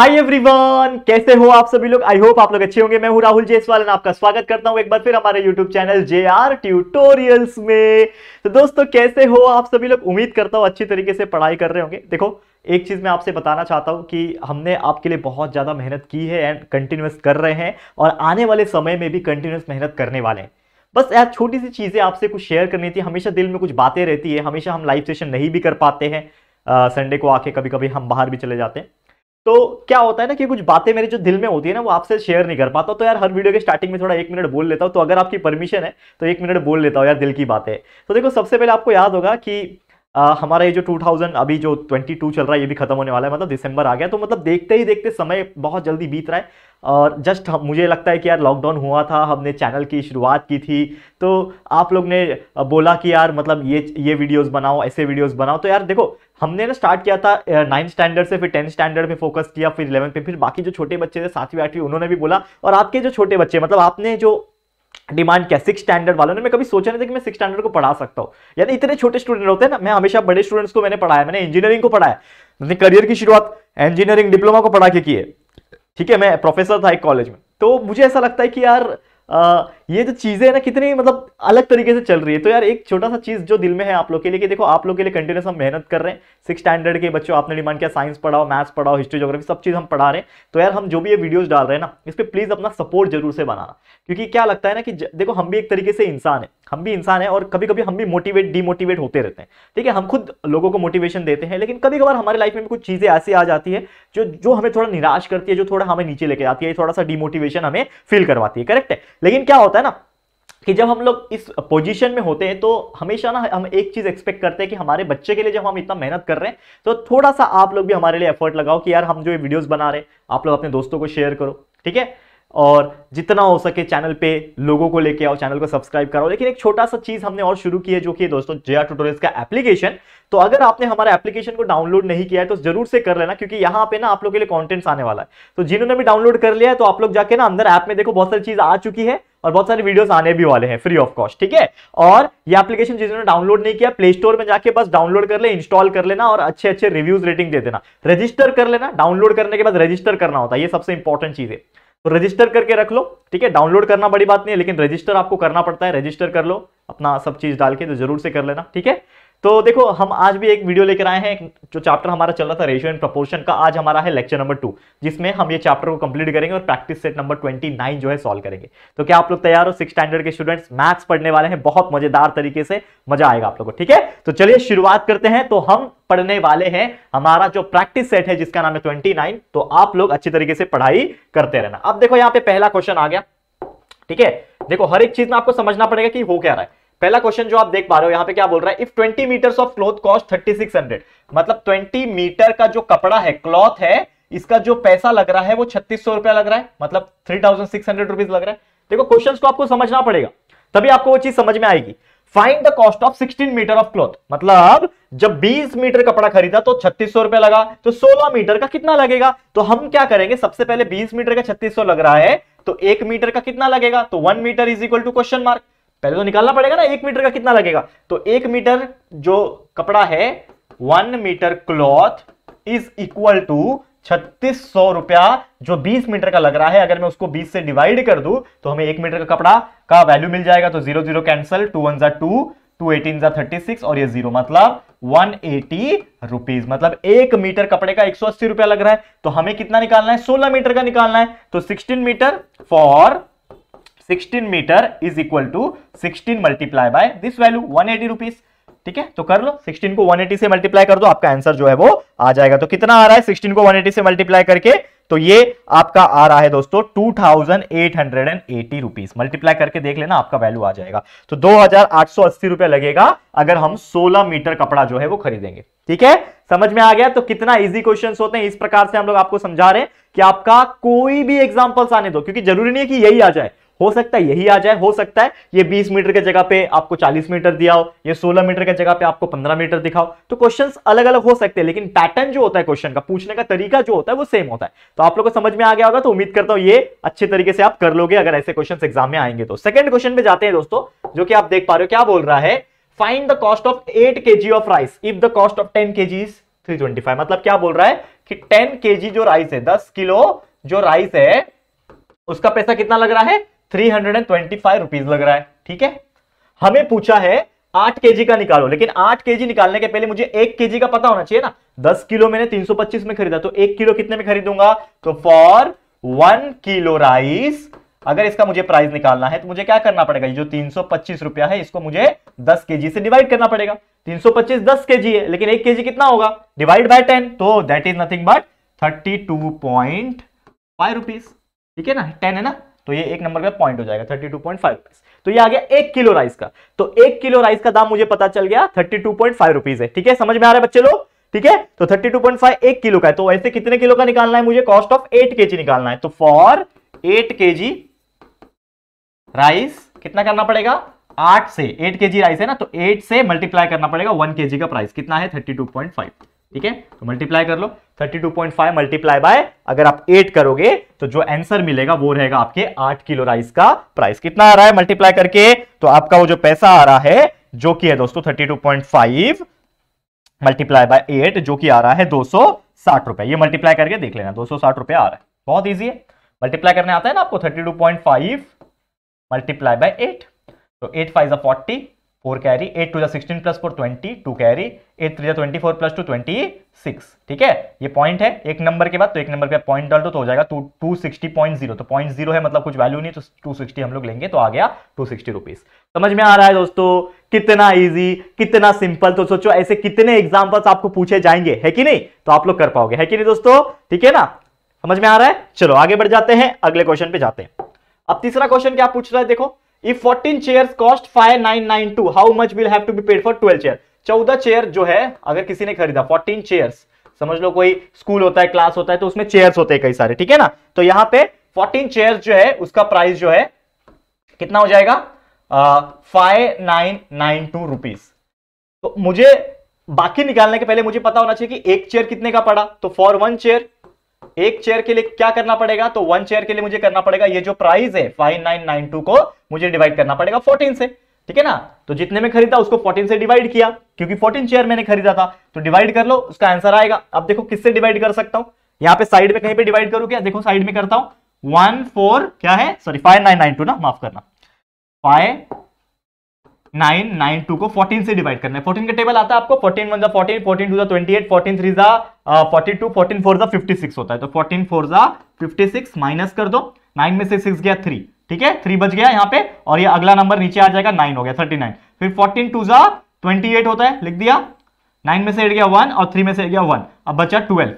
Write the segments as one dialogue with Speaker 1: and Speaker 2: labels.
Speaker 1: hi everyone कैसे हो आप सभी लोग आई होप आप लोग अच्छे होंगे मैं हूं राहुल जयसवाल आपका स्वागत करता हूं एक बार फिर हमारे YouTube channel J R tutorials में तो दोस्तों कैसे हो आप सभी लोग उम्मीद करता हूं अच्छी तरीके से पढ़ाई कर रहे होंगे देखो एक चीज़ मैं आपसे बताना चाहता हूं कि हमने आपके लिए बहुत ज़्यादा मेहनत की है एंड कंटिन्यूस कर रहे हैं और आने वाले समय में भी कंटिन्यूस मेहनत करने वाले हैं बस यार छोटी सी चीज़ें आपसे कुछ शेयर करनी थी हमेशा दिल में कुछ बातें रहती है हमेशा हम लाइव सेशन नहीं भी कर पाते हैं संडे को आके कभी कभी हम बाहर भी चले जाते हैं तो क्या होता है ना कि कुछ बातें मेरे जो दिल में होती है ना वो आपसे शेयर नहीं कर पाता तो यार हर वीडियो के स्टार्टिंग में थोड़ा एक मिनट बोल लेता हूँ तो अगर आपकी परमिशन है तो एक मिनट बोल लेता हूँ यार दिल की बातें तो देखो सबसे पहले आपको याद होगा कि आ, हमारा ये जो 2000 अभी जो 22 चल रहा है ये भी खत्म होने वाला है मतलब दिसंबर आ गया तो मतलब देखते ही देखते समय बहुत जल्दी बीत रहा है और जस्ट हम मुझे लगता है कि यार लॉकडाउन हुआ था हमने चैनल की शुरुआत की थी तो आप लोग ने बोला कि यार मतलब ये ये वीडियोस बनाओ ऐसे वीडियोस बनाओ तो यार देखो हमने ना स्टार्ट किया था नाइन्थ स्टैंडर्ड से फिर टेंथ स्टैंडर्ड पे फोकस किया फिर इलेवंथ पे फिर बाकी जो छोटे बच्चे थे सातवीं आठवीं उन्होंने भी बोला और आपके जो छोटे बच्चे मतलब आपने जो डिमांड क्या सिक्स स्टैंडर्ड वालों ने मैं कभी सोचा नहीं था कि मैं सिक्स स्टैंडर्ड को पढ़ा सकता हूँ यानी इतने छोटे स्टूडेंट होते हैं ना मैं हमेशा बड़े स्टूडेंट्स को मैंने पढ़ाया मैंने इंजीनियरिंग को पढ़ाया मैंने करियर की शुरुआत इंजीनियरिंग डिप्लोमा को पढ़ा के किए ठीक है मैं प्रोफेसर था एक कॉलेज में तो मुझे ऐसा लगता है कि यार आ, ये जो चीज़ें हैं ना कितनी मतलब अलग तरीके से चल रही है तो यार एक छोटा सा चीज़ जो दिल में है आप लोग के लिए कि देखो आप लोग के लिए कंटिन्यूस हम मेहनत कर रहे हैं सिक्स स्टैंडर्ड के बच्चों आपने डिमांड किया साइंस पढ़ाओ मैथ्स पढ़ाओ हिस्ट्री जोग्राफी सब चीज़ हम पढ़ा रहे हैं तो यार हम जो भी ये वीडियोज़ डाल रहे हैं ना इस पर प्लीज़ अपना सपोर्ट जरूर से बनाना क्योंकि क्या लगता है ना कि देखो हम भी एक तरीके से इंसान है हम भी इंसान है और कभी कभी हम भी मोटिवेट डीमोटिवेट होते रहते हैं ठीक है हम खुद लोगों को मोटिवेशन देते हैं लेकिन कभी कभार हमारे लाइफ में भी कुछ चीज़ें ऐसी आ जाती है जो जो हमें थोड़ा निराश करती है जो थोड़ा हमें नीचे लेके आती है थोड़ा सा डीमोटिवेशन हमें फील करवाती है करेक्ट है लेकिन क्या होता है ना कि जब हम लोग इस पोजीशन में होते हैं तो हमेशा ना हम एक चीज़ एक्सपेक्ट करते हैं कि हमारे बच्चे के लिए जब हम इतना मेहनत कर रहे हैं तो थोड़ा सा आप लोग भी हमारे लिए एफर्ट लगाओ कि यार हम जो ये वीडियोस बना रहे हैं आप लोग अपने दोस्तों को शेयर करो ठीक है और जितना हो सके चैनल पे लोगों को लेके आओ चैनल को सब्सक्राइब कराओ लेकिन एक छोटा सा चीज़ हमने और शुरू की है जो कि दोस्तों जे ट्यूटोरियल्स का एप्लीकेशन तो अगर आपने हमारे एप्लीकेशन को डाउनलोड नहीं किया है तो जरूर से कर लेना क्योंकि यहाँ पे ना आप लोग के लिए कॉन्टेंट्स आने वाला है तो जिन्होंने भी डाउनलोड कर लिया है तो आप लोग जाके ना अंदर ऐप में देखो बहुत सारी चीज़ आ चुकी है और बहुत सारे वीडियोस आने भी वाले हैं फ्री ऑफ कॉस्ट ठीक है और ये एप्लीकेशन जिन्होंने डाउनलोड नहीं किया प्ले स्टोर में जाके बस डाउनलोड कर ले इंस्टॉल कर लेना और अच्छे अच्छे रिव्यूज रेटिंग दे देना रजिस्टर कर लेना डाउनलोड करने के बाद रजिस्टर करना होता है ये सबसे इंपॉर्टेंट चीज़ है तो रजिस्टर करके रख लो ठीक है डाउनलोड करना बड़ी बात नहीं है लेकिन रजिस्टर आपको करना पड़ता है रजिस्टर कर लो अपना सब चीज डाल के तो जरूर से कर लेना ठीक है तो देखो हम आज भी एक वीडियो लेकर आए हैं जो चैप्टर हमारा चल रहा था रेशियो एंड प्रपोर्शन का आज हमारा है लेक्चर नंबर टू जिसमें हम ये चैप्टर को कंप्लीट करेंगे और practice set number twenty nine जो है सॉल्व करेंगे तो क्या आप लोग तैयार हो सिक्स स्टैंडर्ड के स्टूडेंट्स मैथ्स पढ़ने वाले हैं बहुत मजेदार तरीके से मजा आएगा आप लोग को ठीक है तो चलिए शुरुआत करते हैं तो हम पढ़ने वाले हैं हमारा जो प्रैक्टिस सेट है जिसका नाम है ट्वेंटी नाइन तो आप लोग अच्छी तरीके से पढ़ाई करते रहना अब देखो यहाँ पे पहला क्वेश्चन आ गया ठीक है देखो हर एक चीज में आपको समझना पड़ेगा कि हो क्या रहा है पहला क्वेश्चन जो आप देख पा रहे हो यहाँ पे क्या बोल रहा है if 20 metres of cloth cost 3600 मतलब 20 मीटर का जो कपड़ा है क्लॉथ है इसका जो पैसा लग रहा है वो छत्तीस रुपया लग रहा है मतलब थ्री थाउजेंड लग रहा है देखो क्वेश्चन को आपको समझना पड़ेगा तभी आपको वो चीज समझ में आएगी find the cost of 16 metre of cloth मतलब जब 20 मीटर कपड़ा खरीदा तो छत्तीस रुपया लगा तो 16 मीटर का कितना लगेगा तो हम क्या करेंगे सबसे पहले 20 मीटर का सौ लग रहा है तो एक मीटर का कितना लगेगा तो one metre is equal to question mark पहले तो निकालना पड़ेगा ना एक मीटर का कितना लगेगा तो एक मीटर जो कपड़ा है one metre cloth is equal to छत्तीस सौ रुपया जो 20 मीटर का लग रहा है अगर मैं उसको 20 से डिवाइड कर दूं तो हमें एक मीटर का कपड़ा का वैल्यू मिल जाएगा तो zero zero cancel two one जा टू टू एटीन जा थर्टी सिक्स और ये जीरो मतलब वन एटी रुपीज मतलब एक मीटर कपड़े का एक सौ अस्सी रुपया लग रहा है तो हमें कितना निकालना है सोलह मीटर का निकालना है तो sixteen metre for sixteen metre is equal to sixteen multiply by this value one eighty rupees ठीक है तो कर लो 16 को 180 से मल्टीप्लाई कर दो आपका आंसर जो है वो आ जाएगा तो कितना आ रहा है 16 को 180 से मल्टीप्लाई करके तो ये आपका आ रहा है दोस्तों two thousand eight hundred and eighty rupees multiply करके देख लेना आपका वैल्यू आ जाएगा तो दो हजार आठ सौ अस्सी रुपया लगेगा अगर हम सोलह मीटर कपड़ा जो है वो खरीदेंगे ठीक है समझ में आ गया तो कितना इजी क्वेश्चन होते हैं इस प्रकार से हम लोग आपको समझा रहे हैं कि आपका कोई भी एग्जाम्पल्स आने दो क्योंकि जरूरी नहीं है कि यही आ जाए हो सकता है यही आ जाए हो सकता है ये 20 मीटर के जगह पे आपको 40 मीटर दिया हो ये 16 मीटर के जगह पे आपको 15 मीटर दिखाओ तो क्वेश्चंस अलग अलग हो सकते हैं लेकिन पैटर्न जो होता है क्वेश्चन का पूछने का तरीका जो होता है वो सेम होता है तो आप लोग को समझ में आ गया होगा तो उम्मीद करता हूं ये अच्छे तरीके से आप कर लोगे अगर ऐसे क्वेश्चन एग्जाम में आएंगे तो सेकंड क्वेश्चन में जाते हैं दोस्तों जो कि आप देख पा रहे हो क्या बोल रहा है fine the cost of eight K of rice if the cost of ten K G three twenty five मतलब क्या बोल रहा है कि टेन के जो राइस है दस किलो जो राइस है उसका पैसा कितना लग रहा है थ्री हंड्रेड लग रहा है ठीक है हमें पूछा है आठ के का निकालो लेकिन आठ के निकालने के पहले मुझे एक के का पता होना चाहिए ना दस किलो मैंने तीन सौ पच्चीस में खरीदा तो एक किलो कितने में खरीदूंगा तो फॉर वन किलो राइस अगर इसका मुझे प्राइस निकालना है तो मुझे क्या करना पड़ेगा जो तीन सौ पच्चीस रुपया है इसको मुझे दस के से डिवाइड करना पड़ेगा तीन सौ पच्चीस दस के है लेकिन एक के कितना होगा डिवाइड बाय टेन तो that is nothing but thirty two point five rupees ठीक है ना टेन है ना तो ये एक नंबर का पॉइंट हो जाएगा थर्टी टू पॉइंट फाइव तो ये आ गया एक किलो राइस का तो एक किलो राइस का दाम मुझे पता चल गया thirty two point five rupees है ठीक है समझ में आ रहा है बच्चे लोग ठीक है तो 32.5 एक किलो का है तो ऐसे कितने किलो का निकालना है मुझे कॉस्ट ऑफ एट के निकालना है तो फॉर एट के राइस कितना करना पड़ेगा आठ से एट के राइस है ना तो एट से मल्टीप्लाई करना पड़ेगा वन के का प्राइस कितना है थर्टी ठीक है तो मल्टीप्लाई कर लो 32.5 मल्टीप्लाई बाय अगर आप 8 करोगे तो जो आंसर मिलेगा वो रहेगा आपके 8 किलो राइस का प्राइस कितना आ रहा है मल्टीप्लाई करके तो आपका वो जो पैसा आ रहा है जो कि है दोस्तों 32.5 मल्टीप्लाई बाय 8 जो कि आ रहा है दो सौ ये मल्टीप्लाई करके देख लेना दो सौ आ रहा है बहुत ईजी है मल्टीप्लाई करने आता है ना आपको थर्टी मल्टीप्लाई बाय एट तो eight five forty four carry eight two जा plus four twenty two carry eight three twenty four plus two twenty six ठीक है ये पॉइंट है एक नंबर के बाद तो एक नंबर के बाद पॉइंट डाल दो तो हो जाएगा two two sixty point zero तो पॉइंट जीरो है मतलब कुछ वैल्यू नहीं तो टू सिक्सटी हम लोग लेंगे तो आ गया टू सिक्सटी रुपीज समझ में आ रहा है दोस्तों कितना ईजी कितना सिंपल तो सोचो ऐसे कितने एग्जाम्पल्स आपको पूछे जाएंगे है कि नहीं तो आप लोग कर पाओगे है कि नहीं दोस्तों ठीक है ना समझ में आ रहा है चलो आगे बढ़ जाते हैं अगले क्वेश्चन पे जाते हैं अब तीसरा क्वेश्चन क्या पूछ रहा है देखो if 14 chairs cost 5992 how much will have to be paid for 12 chair 14 chair जो है अगर किसी ने खरीदा 14 चेयर्स समझ लो कोई स्कूल होता है क्लास होता है तो उसमें चेयर्स होते हैं कई सारे ठीक है ना तो यहाँ पे 14 चेयर्स जो है उसका प्राइस जो है कितना हो जाएगा five nine nine two rupees तो मुझे बाकी निकालने के पहले मुझे पता होना चाहिए कि एक चेयर कितने का पड़ा तो फॉर वन चेयर एक चेयर के लिए क्या करना पड़ेगा तो वन चेयर के लिए मुझे करना पड़ेगा ये जो प्राइस है फाइव नाइन नाइन टू को मुझे डिवाइड करना पड़ेगा फोर्टीन से ठीक है ना तो जितने में खरीदा उसको फोर्टीन से डिवाइड किया क्योंकि फोर्टीन चेयर मैंने खरीदा था तो डिवाइड कर लो उसका आंसर आएगा अब देखो किससे डिवाइड कर सकता हूं यहां पर साइड में कहीं पर डिवाइड करूं क्या देखो साइड में करता हूं वन फोर क्या है sorry five nine nine two ना माफ करना फाइव नाइन नाइन टू को फोर्टीन से डिवाइड करना है फोर्टीन का टेबल आता है आपको फोर्टीन वन जा फोर्टीन फोर्टीन टू जो ट्वेंटी एट फोर्टीन थ्री जा फोर्टी टू फोर्टीन फोर जा फिफ्टी सिक्स होता है तो फोर्टीन फोर जा फिफ्टी सिक्स माइनस कर दो नाइन में से सिक्स गया थ्री ठीक है थ्री बच गया यहाँ पे और ये अगला नंबर नीचे आ जाएगा नाइन हो गया थर्टी नाइन फिर फोर्टीन टू जा ट्वेंटी एट होता है लिख दिया नाइन में से एट गया वन और थ्री में से एट गया वन अब बचा ट्वेल्व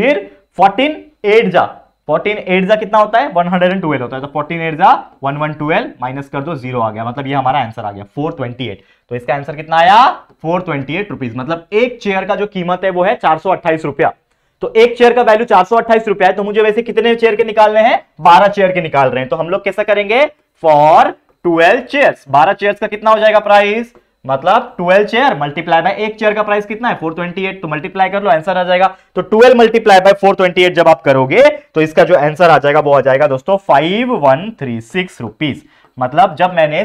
Speaker 1: फिर फोर्टीन एट जा फोर्टीन एट जा कितना होता है वन हंड्रेड एंड ट्वेल्व होता है तो फोर्टीन एट जा वन वन ट्वेल्व माइनस कर दो जीरो आ गया मतलब ये हमारा आंसर आ गया फोर ट्वेंटी एट तो इसका आंसर कितना आया फोर ट्वेंटी एट रुपीज मतलब एक चेयर का जो कीमत है वो है चार सौ अट्ठाईस रुपया तो एक चेयर का वैल्यू चार सौ अट्ठाईस रुपया है तो मुझे वैसे कितने चेयर के निकालने हैं बारह चेयर के निकाल रहे हैं तो हम लोग कैसे करेंगे फॉर ट्वेल्व चेयर बारह चेयर का कितना हो जाएगा प्राइस मतलब 12 चेयर मल्टीप्लाई बाय एक चेयर का प्राइस कितना है 428 तो मल्टीप्लाई कर लो आंसर आ जाएगा तो 12 मल्टीप्लाई बाय 428 जब आप करोगे तो इसका जो आंसर आ जाएगा वो आ जाएगा दोस्तों five one three six rupees मतलब जब मैंने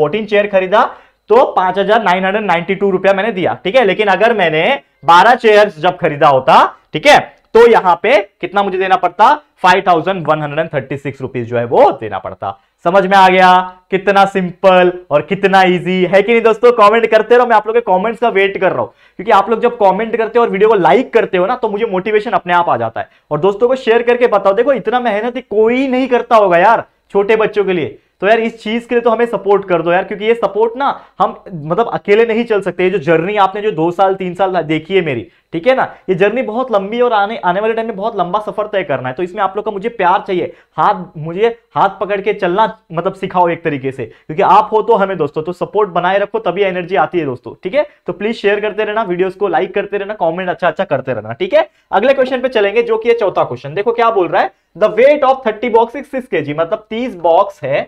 Speaker 1: 14 चेयर खरीदा तो पांच हजार नाइन हंड्रेड नाइनटी टू रुपया मैंने दिया ठीक है लेकिन अगर मैंने बारह चेयर जब खरीदा होता ठीक है तो यहां पे कितना मुझे देना पड़ता five thousand one hundred thirty six rupees जो है वो देना पड़ता समझ में आ गया कितना सिंपल और कितना इजी है कि नहीं दोस्तों कमेंट करते रहो मैं आप लोग के कमेंट्स का वेट कर रहा हूँ क्योंकि आप लोग जब कमेंट करते हो और वीडियो को लाइक करते हो ना तो मुझे मोटिवेशन अपने आप आ जाता है और दोस्तों को शेयर करके बताओ देखो इतना मेहनत कोई नहीं करता होगा यार छोटे बच्चों के लिए तो यार इस चीज के लिए तो हमें सपोर्ट कर दो यार क्योंकि ये सपोर्ट ना हम मतलब अकेले नहीं चल सकते जो जर्नी आपने जो दो साल तीन साल देखी है मेरी ठीक है ना ये जर्नी बहुत लंबी और आने आने वाले टाइम में बहुत लंबा सफर तय करना है तो इसमें आप लोग का मुझे प्यार चाहिए हाथ मुझे हाथ पकड़ के चलना मतलब सिखाओ एक तरीके से क्योंकि आप हो तो हमें दोस्तों तो सपोर्ट बनाए रखो तभी एनर्जी आती है दोस्तों ठीक है तो प्लीज शेयर करते रहना वीडियो को लाइक करते रहना कॉमेंट अच्छा अच्छा करते रहना ठीक है अगले क्वेश्चन पे चलेंगे जो कि चौथा क्वेश्चन देखो क्या बोल रहा है the weight of thirty box is six के मतलब तीस बॉक्स है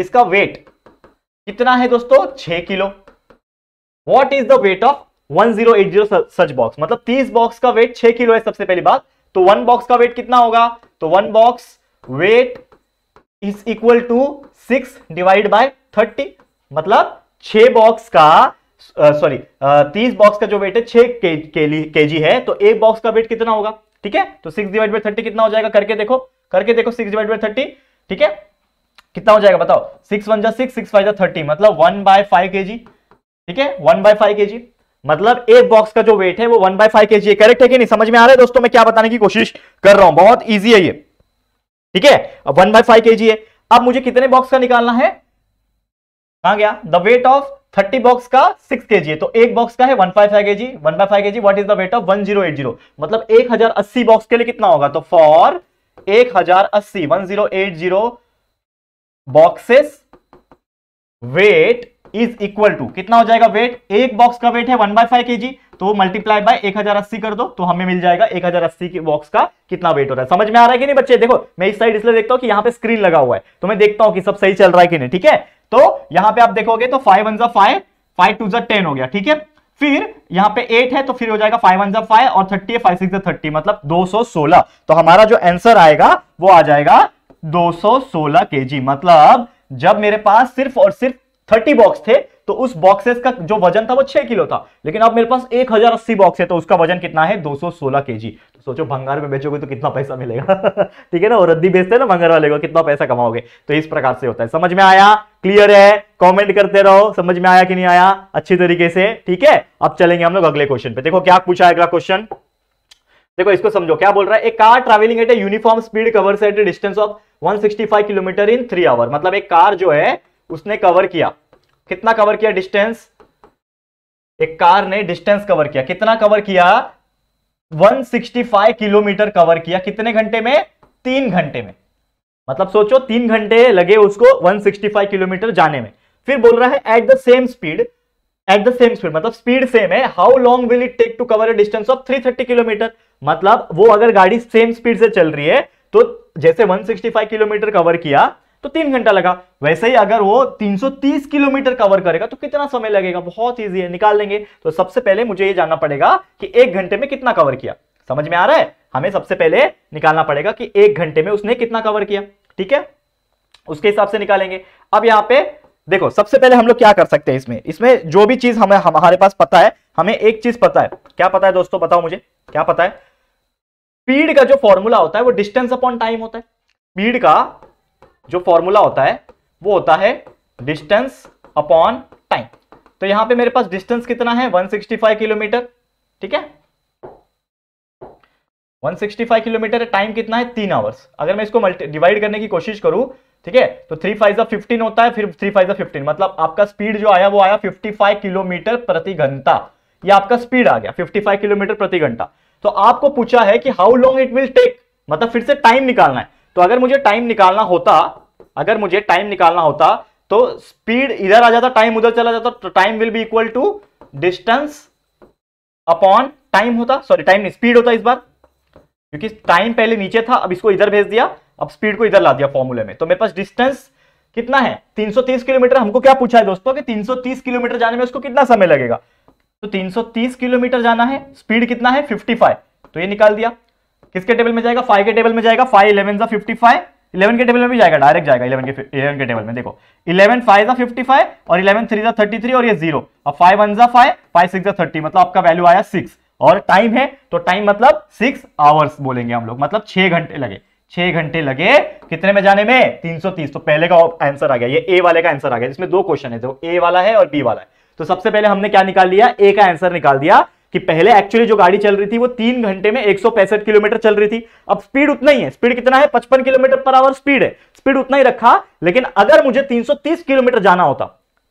Speaker 1: इसका वेट कितना है दोस्तों छह kilo what is the weight of 1080 such box मतलब 30 बॉक्स का वेट 6 किलो है सबसे पहली बात तो वन बॉक्स का वेट कितना होगा तो one box weight is equal to 6 divide by 30 मतलब 6 बॉक्स का सॉरी तीस बॉक्स का जो वेट है 6 के, के, के जी है तो एक बॉक्स का वेट कितना होगा ठीक है तो सिक्स डिवाइड बाई थर्टी कितना हो जाएगा करके देखो करके देखो सिक्स डिवाइड बाई थर्टी ठीक है कितना हो जाएगा बताओ सिक्स वन जा सिक्स सिक्स फाइव जा थर्टी मतलब one by five K G ठीक है वन बाय फाइव के जी मतलब एक बॉक्स का जो वेट है वो one by five K ji correct है कि नहीं समझ में आ रहा है दोस्तों मैं क्या बताने की कोशिश कर रहा हूं बहुत ईजी है ये ठीक है अब one by five K G है अब मुझे कितने बॉक्स का निकालना है कहा गया the weight of thirty box का सिक्स के जी है तो एक बॉक्स का है one by five K ji one by five K G what is the weight of one zero eight zero मतलब एक हजार अस्सी बॉक्स के लिए कितना होगा तो फॉर एक हजार अस्सी one zero eight zero boxes weight is equal to कितना हो जाएगा वेट एक बॉक्स का वेट है वन बाय फाइव के जी तो मल्टीप्लाई बाय एक हजार अस्सी कर दो तो हमें मिल जाएगा एक हजार अस्सी के बॉक्स का कितना वेट हो रहा है समझ में आ रहा है कि नहीं बच्चे देखो मैं इस साइड इसलिए देखता हूं कि यहां पे स्क्रीन लगा हुआ है तो मैं देखता हूं कि सब सही चल रहा है कि नहीं ठीक है तो यहां पे आप देखोगे तो फाइव वन जो फाइव फाइव टू जर टेन हो गया ठीक है फिर यहां पे एट है तो फिर हो जाएगा फाइव वन जब फाइव और थर्टी है फाइव सिक्स थर्टी मतलब दो सो सोलह तो हमारा जो आंसर आएगा वो आ जाएगा 216 केजी मतलब जब मेरे पास सिर्फ और सिर्फ 30 बॉक्स थे तो उस बॉक्सेस का जो वजन था वो 6 किलो था लेकिन अब मेरे पास 1080 बॉक्स है तो उसका वजन कितना है 216 केजी तो सोचो भंगार में बेचोगे तो कितना पैसा मिलेगा ठीक है ना और रद्दी बेचते ना भंगार वाले को कितना पैसा कमाओगे तो इस प्रकार से होता है समझ में आया क्लियर है कॉमेंट करते रहो समझ में आया कि नहीं आया अच्छी तरीके से ठीक है अब चलेंगे हम लोग अगले क्वेश्चन पे देखो क्या पूछा है अगला क्वेश्चन देखो इसको समझो क्या बोल रहा है a car travelling at a uniform speed covers at distance of 165 kilometre in three hour मतलब एक कार जो है उसने कवर किया कितना कवर किया डिस्टेंस एक कार ने डिस्टेंस कवर किया कितना कवर किया 165 किलोमीटर कवर किया कितने घंटे में तीन घंटे में मतलब सोचो तीन घंटे लगे उसको 165 किलोमीटर जाने में फिर बोल रहा है at the same speed at the same speed मतलब स्पीड सेम है how long will it take to cover a distance of 330 kilometre मतलब वो अगर गाड़ी सेम स्पीड से चल रही है तो जैसे 165 किलोमीटर कवर किया तो तीन घंटा लगा वैसे ही अगर वो 330 किलोमीटर कवर करेगा तो कितना समय लगेगा बहुत ईजी है निकाल लेंगे तो सबसे पहले मुझे ये जानना पड़ेगा कि एक घंटे में कितना कवर किया समझ में आ रहा है हमें सबसे पहले निकालना पड़ेगा कि एक घंटे में उसने कितना कवर किया ठीक है उसके हिसाब से निकालेंगे अब यहां पर देखो सबसे पहले हम लोग क्या कर सकते हैं इसमें इसमें जो भी चीज हमें हमारे पास पता है हमें एक चीज पता है क्या पता है दोस्तों बताओ मुझे क्या पता है स्पीड का जो फॉर्मूला होता है वो डिस्टेंस अपॉन टाइम होता है स्पीड का जो फॉर्मूला होता है वो होता है डिस्टेंस अपॉन टाइम तो यहां पे मेरे पास डिस्टेंस कितना है 165 किलोमीटर ठीक है 165 किलोमीटर टाइम कितना है तीन आवर्स अगर मैं इसको मल्टी डिवाइड करने की कोशिश करूं ठीक है तो थ्री फाइव ऑफ फिफ्टीन होता है फिर थ्री फाइव ऑफ फिफ्टीन मतलब आपका स्पीड जो आया वो आया 55 किलोमीटर प्रति घंटा ये आपका स्पीड आ गया 55 किलोमीटर प्रति घंटा तो आपको पूछा है कि how long it will take मतलब फिर से टाइम निकालना है तो अगर मुझे टाइम निकालना होता अगर मुझे टाइम निकालना होता तो स्पीड इधर आ जाता टाइम उधर चला जाता time will be equal to distance upon time होता सॉरी टाइम नहीं स्पीड होता इस बार क्योंकि टाइम पहले नीचे था अब इसको इधर भेज दिया अब स्पीड को इधर ला दिया फॉर्मूले में तो मेरे पास डिस्टेंस कितना है 330 किलोमीटर हमको क्या पूछा है दोस्तों कि 330 किलोमीटर जाने में उसको कितना समय लगेगा तो 330 किलोमीटर जाना है स्पीड कितना है 55 तो ये निकाल दिया किसके टेबल में जाएगा फाइव के टेबल में जाएगा फाइव इलेवन सा फिफ्टी फाइव के टेबल में भी जाएगा डायरेक्ट जाएगा इलेवन के इलेवन के टेबल में देखो इलेवन फाइव सा फिफ्टी फाइव और इलेवन थ्री सा थर्टी थ्री और ये जीरो और फाइव वन सा फाइव फाइव सिक्स थर्टी मतलब आपका वैल्यू आया सिक्स और टाइम है तो टाइम मतलब सिक्स आवर्स बोलेंगे हम लोग मतलब छह घंटे लगे छह घंटे लगे कितने में जाने में 330 तो पहले का आंसर आ गया ये ए वाले का आंसर आ गया इसमें दो क्वेश्चन है तो ए वाला है और बी वाला है तो सबसे पहले हमने क्या निकाल लिया ए का आंसर निकाल दिया कि पहले एक्चुअली जो गाड़ी चल रही थी वो तीन घंटे में एक किलोमीटर चल रही थी अब स्पीड उतना ही है स्पीड कितना है पचपन किलोमीटर पर आवर स्पीड है स्पीड उतना ही रखा लेकिन अगर मुझे 330 किलोमीटर जाना होता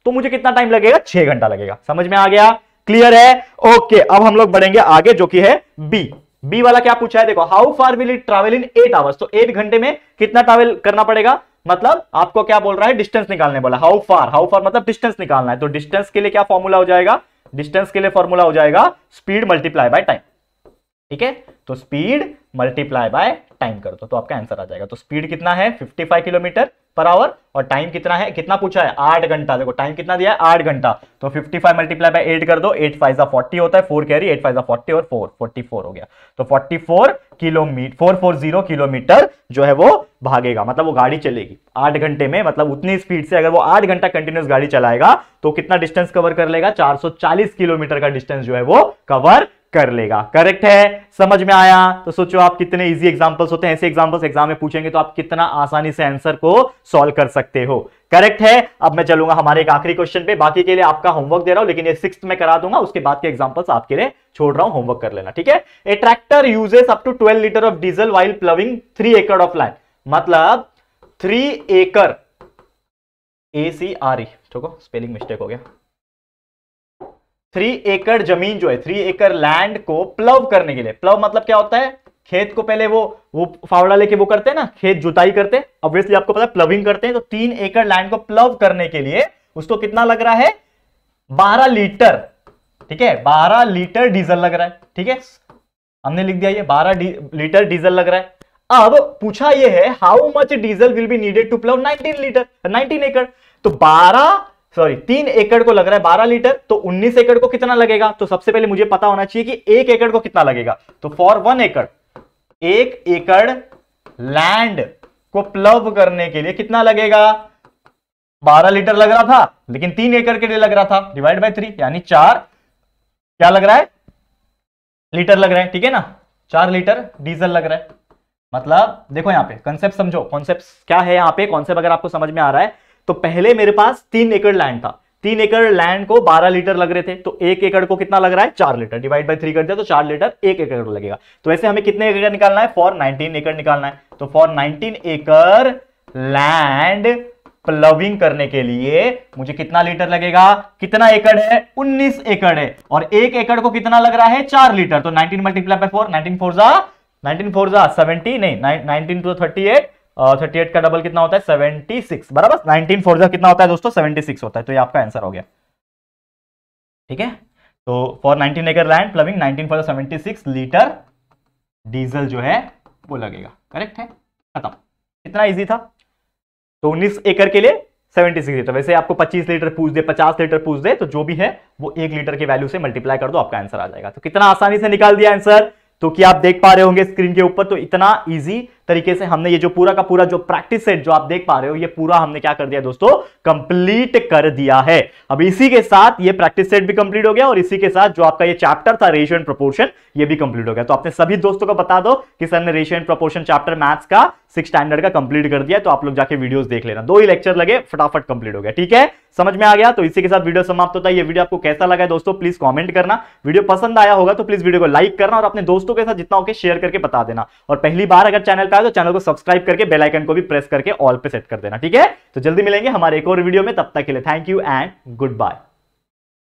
Speaker 1: तो मुझे कितना टाइम लगेगा छह घंटा लगेगा समझ में आ गया क्लियर है ओके अब हम लोग बढ़ेंगे आगे जो कि है बी बी वाला क्या पूछा है देखो how far will it travel in eight hours तो एट घंटे में कितना ट्रेवल करना पड़ेगा मतलब आपको क्या बोल रहा है डिस्टेंस निकालने बोला हाउ फार हाउ फार मतलब डिस्टेंस निकालना है तो डिस्टेंस के लिए क्या फॉर्मूला हो जाएगा डिस्टेंस के लिए फॉर्मूला हो जाएगा स्पीड मल्टीप्लाई बाय टाइम ठीक है तो स्पीड मल्टीप्लाई बाय टाइम कर दो तो आपका आंसर आ जाएगा तो स्पीड कितना है 55 किलोमीटर पर आवर और टाइम कितना है कितना पूछा है आठ घंटा देखो टाइम कितना दिया है आठ घंटा तो 55 फाइव मल्टीप्लाई बाई एट कर दो एट फाइव जा फोर्टी होता है फोर कैरी एट फाइव जा फोर्टी और फोर फोर्टी फोर हो गया तो forty four kilometre four four zero kilometre जो है वो भागेगा मतलब वो गाड़ी चलेगी आठ घंटे में मतलब उतनी स्पीड से अगर वो आठ घंटा कंटिन्यूस गाड़ी चलाएगा तो कितना डिस्टेंस कवर कर लेगा चार किलोमीटर का डिस्टेंस जो है वो कवर कर लेगा करेक्ट है समझ में आया तो सोचो आप कितने इजी एग्जांपल्स होते हैं ऐसे एग्जांपल्स एग्जाम में पूछेंगे तो आप कितना आसानी से आंसर को सॉल्व कर सकते हो करेक्ट है अब मैं चलूंगा हमारे एक आखिरी क्वेश्चन पे बाकी के लिए आपका होमवर्क दे रहा हूं लेकिन ये सिक्स में करा दूंगा उसके बाद के एग्जाम्पल्स आपके लिए छोड़ रहा हूं होमवर्क कर लेना ठीक है a tractor uses up to twelve litre of diesel while ploughing three acre of land मतलब three acre A C R E ठीक है स्पेलिंग मिस्टेक हो गया थ्री एकड़ जमीन जो है थ्री एकड़ लैंड को प्लव करने के लिए प्लव मतलब क्या होता है खेत को पहले वो वो फावड़ा लेके वो करते हैं ना खेत जुताई करते हैं ऑब्वियसली आपको पता है प्लविंग करते हैं तो तीन एकड़ लैंड को प्लव करने के लिए उसको कितना लग रहा है बारह लीटर ठीक है बारह लीटर डीजल लग रहा है ठीक है हमने लिख दिया ये बारह लीटर डीजल लग रहा है अब पूछा ये है how much diesel will be needed to plough 19 litre 19 acre तो बारह सॉरी तीन एकड़ को लग रहा है बारह लीटर तो उन्नीस एकड़ को कितना लगेगा तो सबसे पहले मुझे पता होना चाहिए कि एक एकड़ को कितना लगेगा तो फॉर वन एकड़ एक एकड़ लैंड को प्लब करने के लिए कितना लगेगा बारह लीटर लग रहा था लेकिन तीन एकड़ के लिए लग रहा था डिवाइड बाय थ्री यानी चार क्या लग रहा है लीटर लग रहा है ठीक है ना चार लीटर डीजल लग रहा है मतलब देखो यहां पे कॉन्सेप्ट समझो कॉन्सेप्ट क्या है यहां पे कॉन्सेप्ट अगर आपको समझ में आ रहा है तो पहले मेरे पास तीन एकड़ लैंड था तीन एकड़ लैंड को 12 लीटर लग रहे थे तो एक एकड़ को कितना लग रहा है चार लीटर डिवाइड बाई थ्री कर दिया तो चार लीटर एक एकड़ लगेगा तो ऐसे हमें कितने एकड़ निकालना है फॉर 19 एकड़ निकालना है तो फॉर 19 एकड़ लैंड प्लविंग करने के लिए मुझे कितना लीटर लगेगा कितना एकड़ है 19 एकड़ है और एक एकड़ को कितना लग रहा है चार लीटर तो 19 multiply by four nineteen four जा नाइनटीन फोर जा सेवेंटी नहीं nineteen two thirty eight thirty eight का डबल कितना होता है सेवेंटी सिक्स बराबर नाइनटीन फोर कितना होता है दोस्तों सेवेंटी सिक्स होता है तो ये आपका आंसर हो गया ठीक है तो for nineteen acre land ploughing nineteen four seventy six litre diesel जो है वो लगेगा करेक्ट है खत्म इतना ईजी था तो उन्नीस एकड़ के लिए सेवेंटी सिक्स लीटर वैसे आपको पच्चीस लीटर पूछ दे पचास लीटर पूछ दे तो जो भी है वो एक लीटर के वैल्यू से मल्टीप्लाई कर दो आपका आंसर आ जाएगा तो कितना आसानी से निकाल दिया आंसर तो कि आप देख पा रहे होंगे स्क्रीन के ऊपर तो इतना इजी तरीके से हमने ये जो पूरा का पूरा जो प्रैक्टिस सेट जो आप देख पा रहे हो ये पूरा हमने क्या कर दिया दोस्तों कंप्लीट कर दिया है अब इसी के साथ ये प्रैक्टिस सेट भी कंप्लीट हो गया और इसी के साथ जो आपका ये चैप्टर था रेशियो एंड प्रोपोर्शन ये भी कंप्लीट हो गया तो आपने सभी दोस्तों को बता दो कि सर ने ratio and proportion chapter maths का सिक्स स्टैंडर्ड का कंप्लीट कर दिया तो आप लोग जाके वीडियोस देख लेना दो ही लेक्चर लगे फटाफट कंप्लीट हो गया ठीक है समझ में आ गया तो इसी के साथ वीडियो समाप्त होता है ये वीडियो आपको कैसा लगा है दोस्तों प्लीज कमेंट करना वीडियो पसंद आया होगा तो प्लीज वीडियो को लाइक करना और अपने दोस्तों के साथ जितना होकर शेयर करके बता देना और पहली बार अगर चैनल लगता है तो चैनल को सब्सक्राइब करके बेल आइकन को भी प्रेस करके ऑल पे सेट कर देना ठीक है तो जल्दी मिलेंगे हमारे एक और वीडियो में तब तक के लिए thank you and good bye